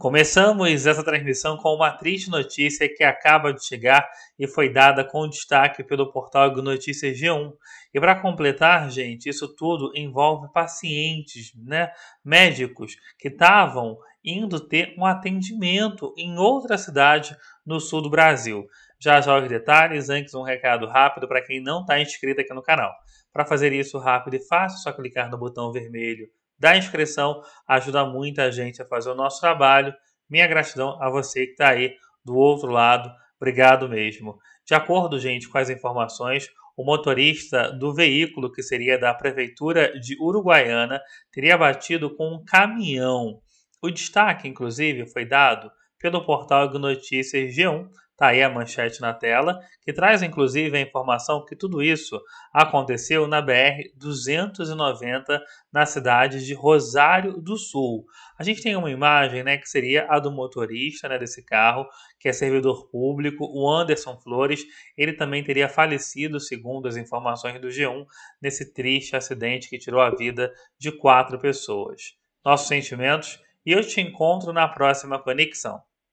Começamos essa transmissão com uma triste notícia que acaba de chegar e foi dada com destaque pelo portal Notícias G1. E para completar, gente, isso tudo envolve pacientes, né, médicos que estavam indo ter um atendimento em outra cidade no sul do Brasil. Já já os detalhes, antes um recado rápido para quem não está inscrito aqui no canal. Para fazer isso rápido e fácil, é só clicar no botão vermelho da inscrição, ajuda muito a gente a fazer o nosso trabalho. Minha gratidão a você que está aí do outro lado, obrigado mesmo. De acordo, gente, com as informações, o motorista do veículo, que seria da Prefeitura de Uruguaiana, teria batido com um caminhão. O destaque, inclusive, foi dado pelo portal Notícias G1, Tá aí a manchete na tela, que traz inclusive a informação que tudo isso aconteceu na BR 290, na cidade de Rosário do Sul. A gente tem uma imagem, né, que seria a do motorista, né, desse carro, que é servidor público, o Anderson Flores. Ele também teria falecido, segundo as informações do G1, nesse triste acidente que tirou a vida de quatro pessoas. Nossos sentimentos e eu te encontro na próxima conexão.